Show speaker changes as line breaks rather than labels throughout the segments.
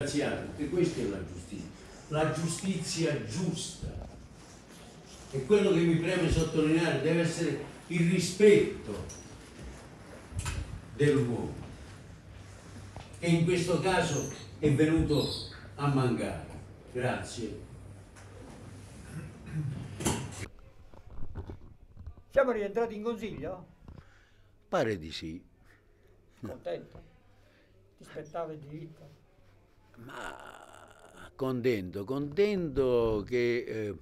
perché questa è la giustizia, la giustizia giusta. E quello che mi preme sottolineare deve essere il rispetto dell'uomo, che in questo caso è venuto a mancare. Grazie. Siamo rientrati in consiglio? Pare di sì. Contento? Ti spettava il diritto? contento, contento che eh,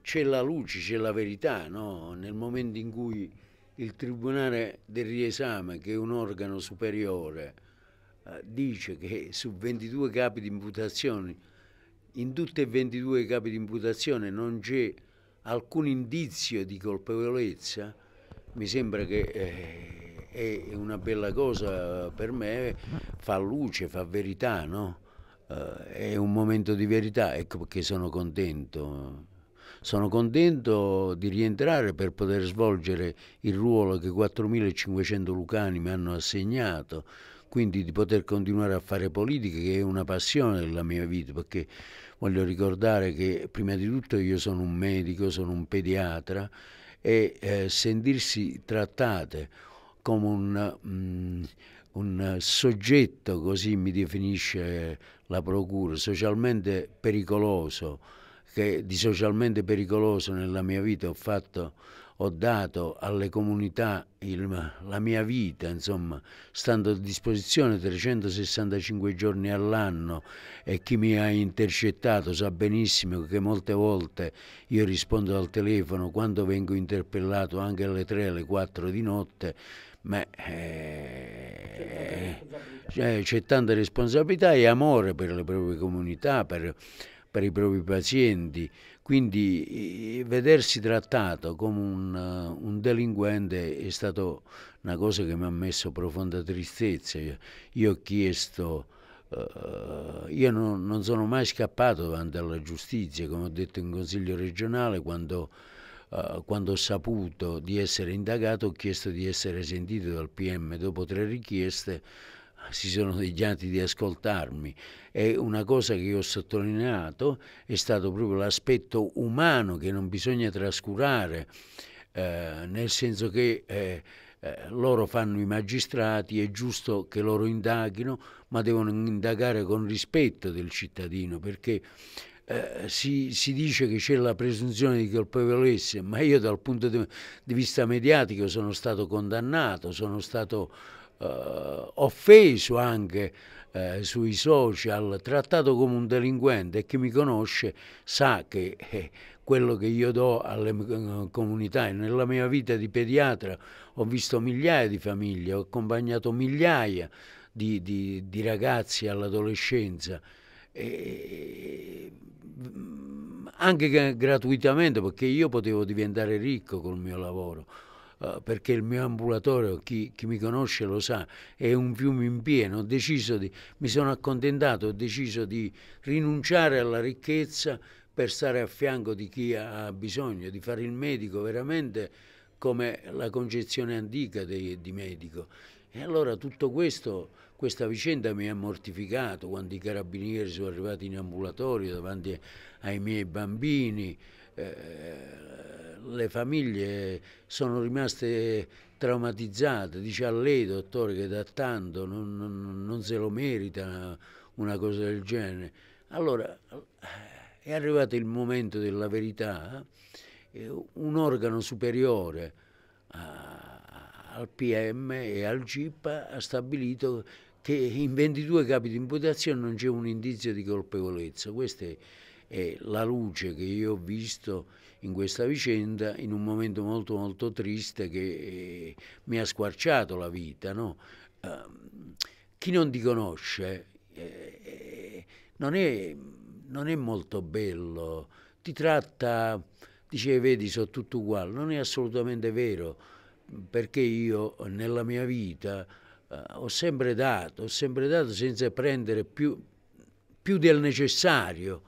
c'è la luce, c'è la verità, no? nel momento in cui il Tribunale del Riesame, che è un organo superiore, eh, dice che su 22 capi di imputazione, in tutti e 22 capi di imputazione non c'è alcun indizio di colpevolezza, mi sembra che eh, è una bella cosa per me, fa luce, fa verità, no? Uh, è un momento di verità, ecco perché sono contento. Sono contento di rientrare per poter svolgere il ruolo che 4.500 lucani mi hanno assegnato, quindi di poter continuare a fare politica che è una passione della mia vita, perché voglio ricordare che prima di tutto io sono un medico, sono un pediatra e eh, sentirsi trattate come un... Mm, un eh, soggetto, così mi definisce la procura, socialmente pericoloso, che di socialmente pericoloso nella mia vita ho fatto ho dato alle comunità il, la mia vita, insomma, stando a disposizione 365 giorni all'anno e chi mi ha intercettato sa benissimo che molte volte io rispondo al telefono quando vengo interpellato anche alle 3, alle 4 di notte, ma eh, eh, eh, c'è tanta responsabilità e amore per le proprie comunità, per, per i propri pazienti. Quindi eh, vedersi trattato come un, eh, un, delinquente è stata una cosa che mi ha messo profonda tristezza. Io ho chiesto, uh, io non, non, sono mai scappato davanti alla giustizia, come ho detto in consiglio regionale quando eh, quando ho saputo di essere indagato ho chiesto di essere sentito dal PM. Dopo tre richieste si sono degnati di ascoltarmi e una cosa che io ho sottolineato è stato proprio l'aspetto umano che non bisogna trascurare, eh, nel senso che eh, eh, loro fanno i magistrati, è giusto che loro indaghino, ma devono indagare con rispetto del cittadino, perché eh, si, si, dice che c'è la presunzione di colpevolezza, ma io dal punto di, di vista mediatico sono stato condannato, sono stato eh, offeso anche eh, sui social, trattato come un delinquente e chi mi conosce sa che eh, quello che io do alle eh, comunità. Nella mia vita di pediatra ho visto migliaia di famiglie, ho accompagnato migliaia di, di, di ragazzi all'adolescenza. E Mm, anche gratuitamente perché io potevo diventare ricco col mio lavoro eh, perché il mio ambulatorio, chi, chi, mi conosce lo sa, è un fiume in pieno, ho di, mi sono accontentato, ho deciso di rinunciare alla ricchezza per stare a fianco di chi ha bisogno, di fare il medico veramente come la concezione antica di, di medico. E allora tutto questo, questa vicenda mi ha mortificato quando i carabinieri sono arrivati in ambulatorio davanti ai miei bambini. Eh, le famiglie sono rimaste traumatizzate, dice a lei dottore che da tanto non, non, non se lo merita una cosa del genere. Allora è arrivato il momento della verità, eh, un organo superiore a al PM e al GIPA ha stabilito che in 22 capi di imputazione non c'è un indizio di colpevolezza. Questa è, la luce che io ho visto in questa vicenda in un momento molto molto triste che eh, mi ha squarciato la vita. No? Ehm, chi non ti conosce eh, eh, non, è, non, è, molto bello, ti tratta, dice vedi sono tutto uguale, non è assolutamente vero perché io nella mia vita eh, ho sempre dato, ho sempre dato senza prendere più, più del necessario.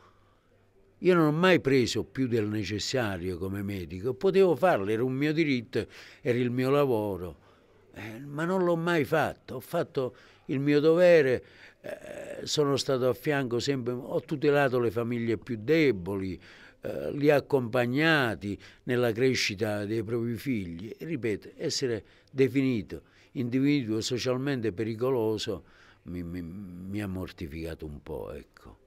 Io non ho mai preso più del necessario come medico, potevo farlo, era un mio diritto, era il mio lavoro, eh, ma non l'ho mai fatto, ho fatto il mio dovere, eh, sono stato a fianco sempre, ho tutelato le famiglie più deboli, eh, li ha accompagnati nella crescita dei propri figli. Ripeto, essere definito individuo socialmente pericoloso mi, mi, mi ha mortificato un po', ecco.